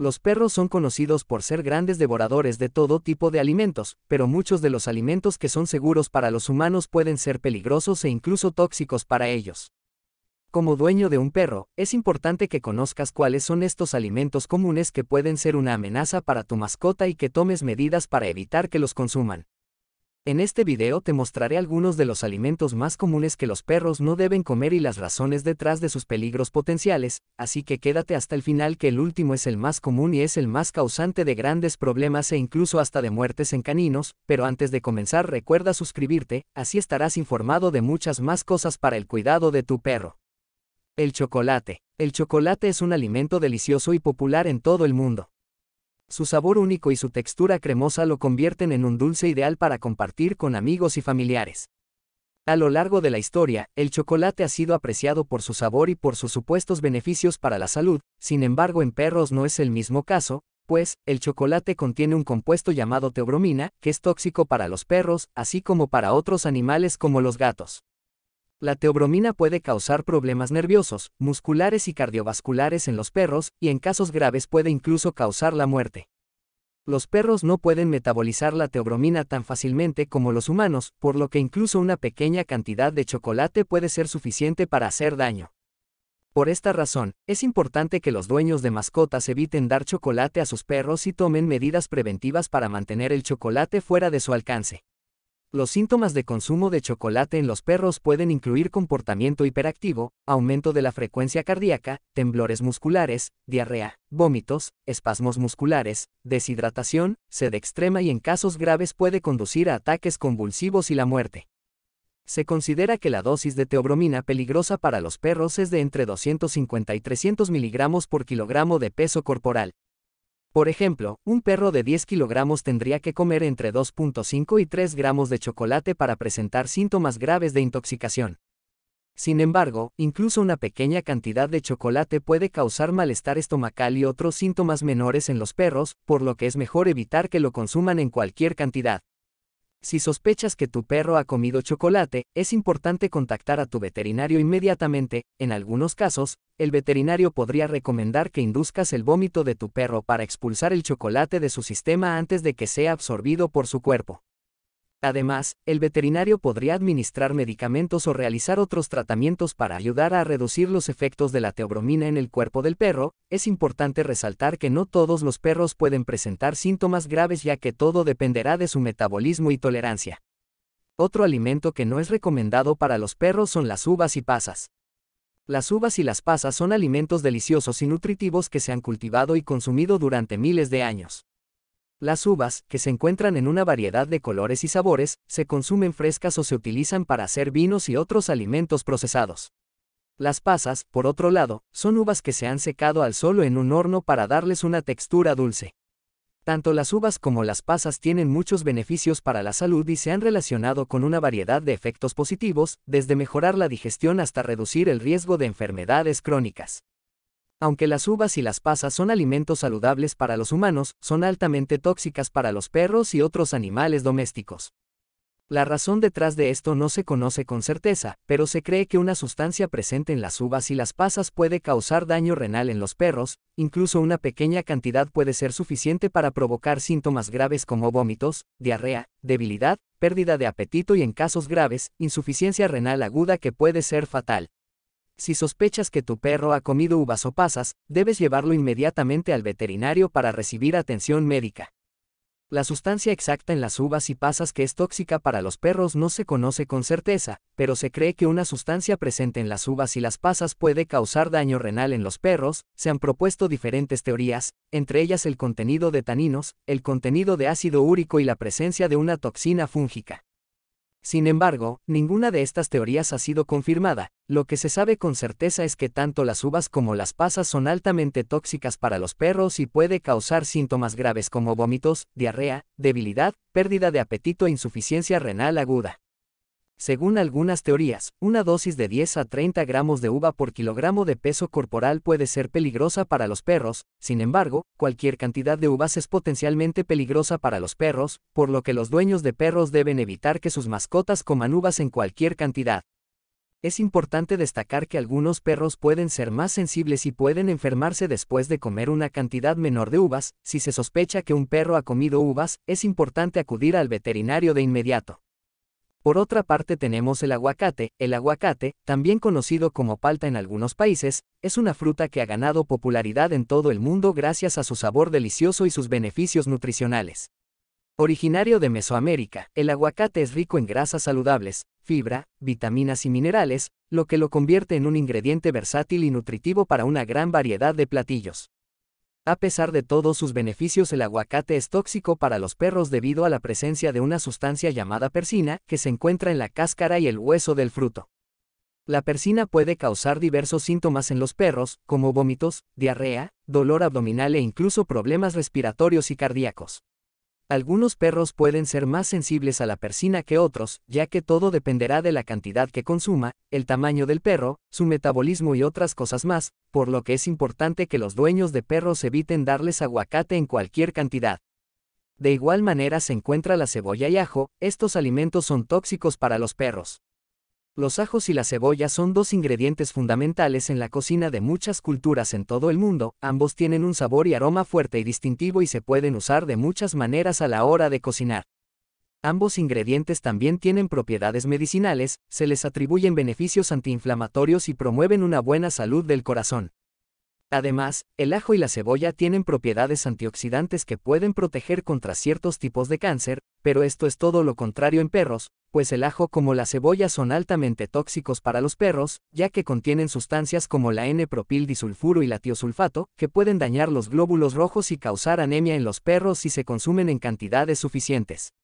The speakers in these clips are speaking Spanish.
Los perros son conocidos por ser grandes devoradores de todo tipo de alimentos, pero muchos de los alimentos que son seguros para los humanos pueden ser peligrosos e incluso tóxicos para ellos. Como dueño de un perro, es importante que conozcas cuáles son estos alimentos comunes que pueden ser una amenaza para tu mascota y que tomes medidas para evitar que los consuman. En este video te mostraré algunos de los alimentos más comunes que los perros no deben comer y las razones detrás de sus peligros potenciales, así que quédate hasta el final que el último es el más común y es el más causante de grandes problemas e incluso hasta de muertes en caninos, pero antes de comenzar recuerda suscribirte, así estarás informado de muchas más cosas para el cuidado de tu perro. El chocolate. El chocolate es un alimento delicioso y popular en todo el mundo. Su sabor único y su textura cremosa lo convierten en un dulce ideal para compartir con amigos y familiares. A lo largo de la historia, el chocolate ha sido apreciado por su sabor y por sus supuestos beneficios para la salud, sin embargo en perros no es el mismo caso, pues, el chocolate contiene un compuesto llamado teobromina, que es tóxico para los perros, así como para otros animales como los gatos. La teobromina puede causar problemas nerviosos, musculares y cardiovasculares en los perros, y en casos graves puede incluso causar la muerte. Los perros no pueden metabolizar la teobromina tan fácilmente como los humanos, por lo que incluso una pequeña cantidad de chocolate puede ser suficiente para hacer daño. Por esta razón, es importante que los dueños de mascotas eviten dar chocolate a sus perros y tomen medidas preventivas para mantener el chocolate fuera de su alcance. Los síntomas de consumo de chocolate en los perros pueden incluir comportamiento hiperactivo, aumento de la frecuencia cardíaca, temblores musculares, diarrea, vómitos, espasmos musculares, deshidratación, sed extrema y en casos graves puede conducir a ataques convulsivos y la muerte. Se considera que la dosis de teobromina peligrosa para los perros es de entre 250 y 300 miligramos por kilogramo de peso corporal, por ejemplo, un perro de 10 kilogramos tendría que comer entre 2.5 y 3 gramos de chocolate para presentar síntomas graves de intoxicación. Sin embargo, incluso una pequeña cantidad de chocolate puede causar malestar estomacal y otros síntomas menores en los perros, por lo que es mejor evitar que lo consuman en cualquier cantidad. Si sospechas que tu perro ha comido chocolate, es importante contactar a tu veterinario inmediatamente. En algunos casos, el veterinario podría recomendar que induzcas el vómito de tu perro para expulsar el chocolate de su sistema antes de que sea absorbido por su cuerpo. Además, el veterinario podría administrar medicamentos o realizar otros tratamientos para ayudar a reducir los efectos de la teobromina en el cuerpo del perro. Es importante resaltar que no todos los perros pueden presentar síntomas graves ya que todo dependerá de su metabolismo y tolerancia. Otro alimento que no es recomendado para los perros son las uvas y pasas. Las uvas y las pasas son alimentos deliciosos y nutritivos que se han cultivado y consumido durante miles de años. Las uvas, que se encuentran en una variedad de colores y sabores, se consumen frescas o se utilizan para hacer vinos y otros alimentos procesados. Las pasas, por otro lado, son uvas que se han secado al solo en un horno para darles una textura dulce. Tanto las uvas como las pasas tienen muchos beneficios para la salud y se han relacionado con una variedad de efectos positivos, desde mejorar la digestión hasta reducir el riesgo de enfermedades crónicas. Aunque las uvas y las pasas son alimentos saludables para los humanos, son altamente tóxicas para los perros y otros animales domésticos. La razón detrás de esto no se conoce con certeza, pero se cree que una sustancia presente en las uvas y las pasas puede causar daño renal en los perros, incluso una pequeña cantidad puede ser suficiente para provocar síntomas graves como vómitos, diarrea, debilidad, pérdida de apetito y en casos graves, insuficiencia renal aguda que puede ser fatal. Si sospechas que tu perro ha comido uvas o pasas, debes llevarlo inmediatamente al veterinario para recibir atención médica. La sustancia exacta en las uvas y pasas que es tóxica para los perros no se conoce con certeza, pero se cree que una sustancia presente en las uvas y las pasas puede causar daño renal en los perros. Se han propuesto diferentes teorías, entre ellas el contenido de taninos, el contenido de ácido úrico y la presencia de una toxina fúngica. Sin embargo, ninguna de estas teorías ha sido confirmada, lo que se sabe con certeza es que tanto las uvas como las pasas son altamente tóxicas para los perros y puede causar síntomas graves como vómitos, diarrea, debilidad, pérdida de apetito e insuficiencia renal aguda. Según algunas teorías, una dosis de 10 a 30 gramos de uva por kilogramo de peso corporal puede ser peligrosa para los perros, sin embargo, cualquier cantidad de uvas es potencialmente peligrosa para los perros, por lo que los dueños de perros deben evitar que sus mascotas coman uvas en cualquier cantidad. Es importante destacar que algunos perros pueden ser más sensibles y pueden enfermarse después de comer una cantidad menor de uvas, si se sospecha que un perro ha comido uvas, es importante acudir al veterinario de inmediato. Por otra parte tenemos el aguacate. El aguacate, también conocido como palta en algunos países, es una fruta que ha ganado popularidad en todo el mundo gracias a su sabor delicioso y sus beneficios nutricionales. Originario de Mesoamérica, el aguacate es rico en grasas saludables, fibra, vitaminas y minerales, lo que lo convierte en un ingrediente versátil y nutritivo para una gran variedad de platillos. A pesar de todos sus beneficios, el aguacate es tóxico para los perros debido a la presencia de una sustancia llamada persina, que se encuentra en la cáscara y el hueso del fruto. La persina puede causar diversos síntomas en los perros, como vómitos, diarrea, dolor abdominal e incluso problemas respiratorios y cardíacos. Algunos perros pueden ser más sensibles a la persina que otros, ya que todo dependerá de la cantidad que consuma, el tamaño del perro, su metabolismo y otras cosas más, por lo que es importante que los dueños de perros eviten darles aguacate en cualquier cantidad. De igual manera se encuentra la cebolla y ajo, estos alimentos son tóxicos para los perros. Los ajos y la cebolla son dos ingredientes fundamentales en la cocina de muchas culturas en todo el mundo, ambos tienen un sabor y aroma fuerte y distintivo y se pueden usar de muchas maneras a la hora de cocinar. Ambos ingredientes también tienen propiedades medicinales, se les atribuyen beneficios antiinflamatorios y promueven una buena salud del corazón. Además, el ajo y la cebolla tienen propiedades antioxidantes que pueden proteger contra ciertos tipos de cáncer, pero esto es todo lo contrario en perros, pues el ajo como la cebolla son altamente tóxicos para los perros, ya que contienen sustancias como la N-propildisulfuro y la tiosulfato, que pueden dañar los glóbulos rojos y causar anemia en los perros si se consumen en cantidades suficientes.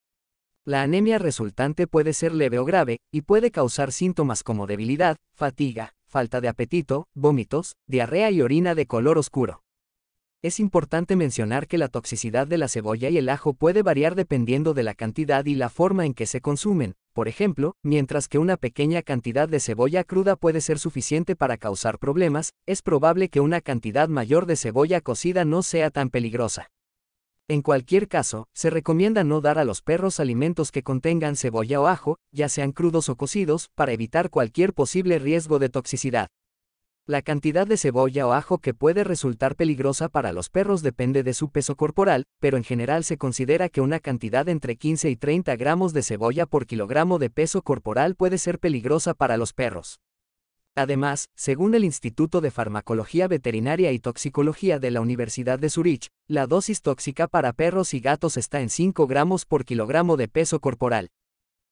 La anemia resultante puede ser leve o grave, y puede causar síntomas como debilidad, fatiga, falta de apetito, vómitos, diarrea y orina de color oscuro. Es importante mencionar que la toxicidad de la cebolla y el ajo puede variar dependiendo de la cantidad y la forma en que se consumen, por ejemplo, mientras que una pequeña cantidad de cebolla cruda puede ser suficiente para causar problemas, es probable que una cantidad mayor de cebolla cocida no sea tan peligrosa. En cualquier caso, se recomienda no dar a los perros alimentos que contengan cebolla o ajo, ya sean crudos o cocidos, para evitar cualquier posible riesgo de toxicidad. La cantidad de cebolla o ajo que puede resultar peligrosa para los perros depende de su peso corporal, pero en general se considera que una cantidad entre 15 y 30 gramos de cebolla por kilogramo de peso corporal puede ser peligrosa para los perros. Además, según el Instituto de Farmacología Veterinaria y Toxicología de la Universidad de Zurich, la dosis tóxica para perros y gatos está en 5 gramos por kilogramo de peso corporal,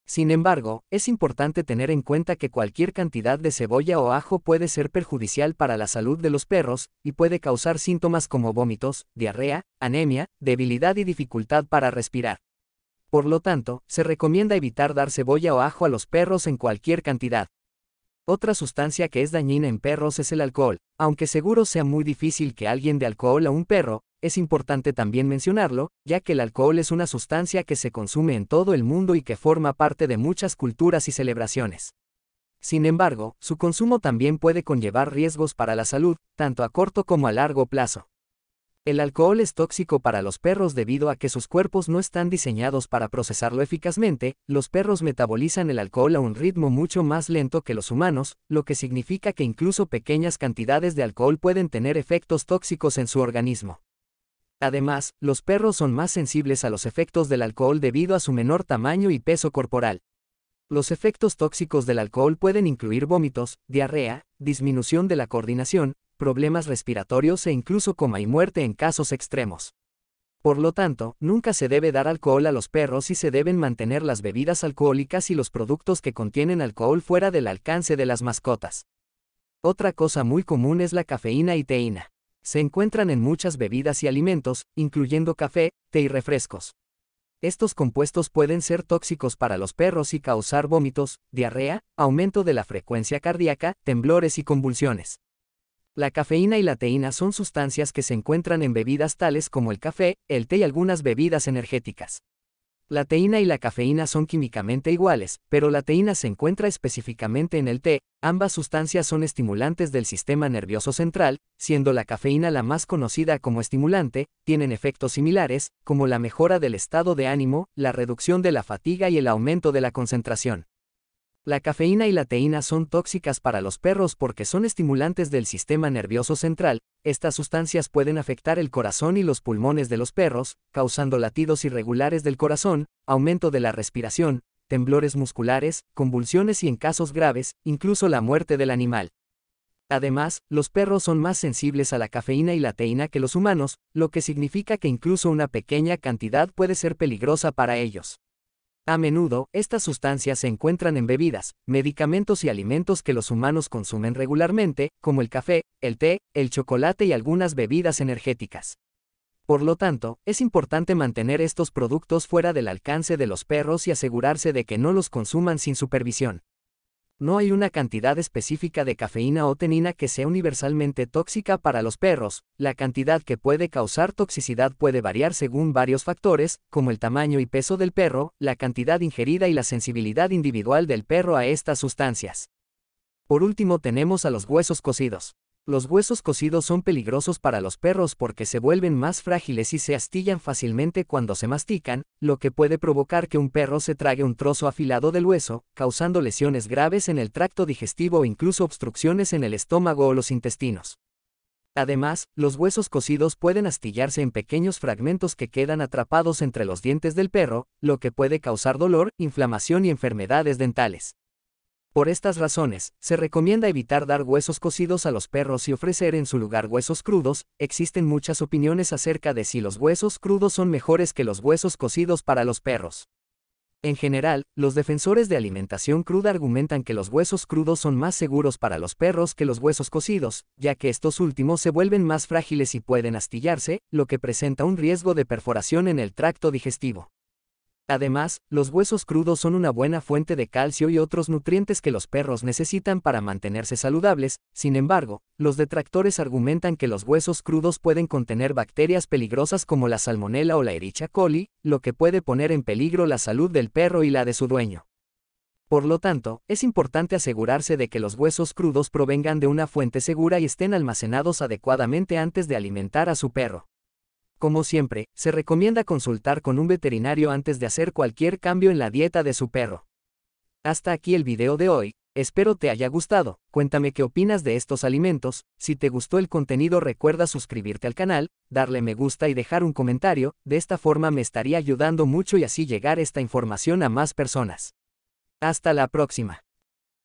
sin embargo, es importante tener en cuenta que cualquier cantidad de cebolla o ajo puede ser perjudicial para la salud de los perros, y puede causar síntomas como vómitos, diarrea, anemia, debilidad y dificultad para respirar. Por lo tanto, se recomienda evitar dar cebolla o ajo a los perros en cualquier cantidad. Otra sustancia que es dañina en perros es el alcohol. Aunque seguro sea muy difícil que alguien de alcohol a un perro, es importante también mencionarlo, ya que el alcohol es una sustancia que se consume en todo el mundo y que forma parte de muchas culturas y celebraciones. Sin embargo, su consumo también puede conllevar riesgos para la salud, tanto a corto como a largo plazo. El alcohol es tóxico para los perros debido a que sus cuerpos no están diseñados para procesarlo eficazmente, los perros metabolizan el alcohol a un ritmo mucho más lento que los humanos, lo que significa que incluso pequeñas cantidades de alcohol pueden tener efectos tóxicos en su organismo. Además, los perros son más sensibles a los efectos del alcohol debido a su menor tamaño y peso corporal. Los efectos tóxicos del alcohol pueden incluir vómitos, diarrea, disminución de la coordinación, problemas respiratorios e incluso coma y muerte en casos extremos. Por lo tanto, nunca se debe dar alcohol a los perros y se deben mantener las bebidas alcohólicas y los productos que contienen alcohol fuera del alcance de las mascotas. Otra cosa muy común es la cafeína y teína. Se encuentran en muchas bebidas y alimentos, incluyendo café, té y refrescos. Estos compuestos pueden ser tóxicos para los perros y causar vómitos, diarrea, aumento de la frecuencia cardíaca, temblores y convulsiones. La cafeína y la teína son sustancias que se encuentran en bebidas tales como el café, el té y algunas bebidas energéticas. La teína y la cafeína son químicamente iguales, pero la teína se encuentra específicamente en el té. Ambas sustancias son estimulantes del sistema nervioso central, siendo la cafeína la más conocida como estimulante, tienen efectos similares, como la mejora del estado de ánimo, la reducción de la fatiga y el aumento de la concentración. La cafeína y la teína son tóxicas para los perros porque son estimulantes del sistema nervioso central, estas sustancias pueden afectar el corazón y los pulmones de los perros, causando latidos irregulares del corazón, aumento de la respiración, temblores musculares, convulsiones y en casos graves, incluso la muerte del animal. Además, los perros son más sensibles a la cafeína y la teína que los humanos, lo que significa que incluso una pequeña cantidad puede ser peligrosa para ellos. A menudo, estas sustancias se encuentran en bebidas, medicamentos y alimentos que los humanos consumen regularmente, como el café, el té, el chocolate y algunas bebidas energéticas. Por lo tanto, es importante mantener estos productos fuera del alcance de los perros y asegurarse de que no los consuman sin supervisión. No hay una cantidad específica de cafeína o tenina que sea universalmente tóxica para los perros. La cantidad que puede causar toxicidad puede variar según varios factores, como el tamaño y peso del perro, la cantidad ingerida y la sensibilidad individual del perro a estas sustancias. Por último tenemos a los huesos cocidos. Los huesos cocidos son peligrosos para los perros porque se vuelven más frágiles y se astillan fácilmente cuando se mastican, lo que puede provocar que un perro se trague un trozo afilado del hueso, causando lesiones graves en el tracto digestivo o e incluso obstrucciones en el estómago o los intestinos. Además, los huesos cocidos pueden astillarse en pequeños fragmentos que quedan atrapados entre los dientes del perro, lo que puede causar dolor, inflamación y enfermedades dentales. Por estas razones, se recomienda evitar dar huesos cocidos a los perros y ofrecer en su lugar huesos crudos. Existen muchas opiniones acerca de si los huesos crudos son mejores que los huesos cocidos para los perros. En general, los defensores de alimentación cruda argumentan que los huesos crudos son más seguros para los perros que los huesos cocidos, ya que estos últimos se vuelven más frágiles y pueden astillarse, lo que presenta un riesgo de perforación en el tracto digestivo. Además, los huesos crudos son una buena fuente de calcio y otros nutrientes que los perros necesitan para mantenerse saludables, sin embargo, los detractores argumentan que los huesos crudos pueden contener bacterias peligrosas como la salmonella o la ericha coli, lo que puede poner en peligro la salud del perro y la de su dueño. Por lo tanto, es importante asegurarse de que los huesos crudos provengan de una fuente segura y estén almacenados adecuadamente antes de alimentar a su perro. Como siempre, se recomienda consultar con un veterinario antes de hacer cualquier cambio en la dieta de su perro. Hasta aquí el video de hoy, espero te haya gustado, cuéntame qué opinas de estos alimentos, si te gustó el contenido recuerda suscribirte al canal, darle me gusta y dejar un comentario, de esta forma me estaría ayudando mucho y así llegar esta información a más personas. Hasta la próxima.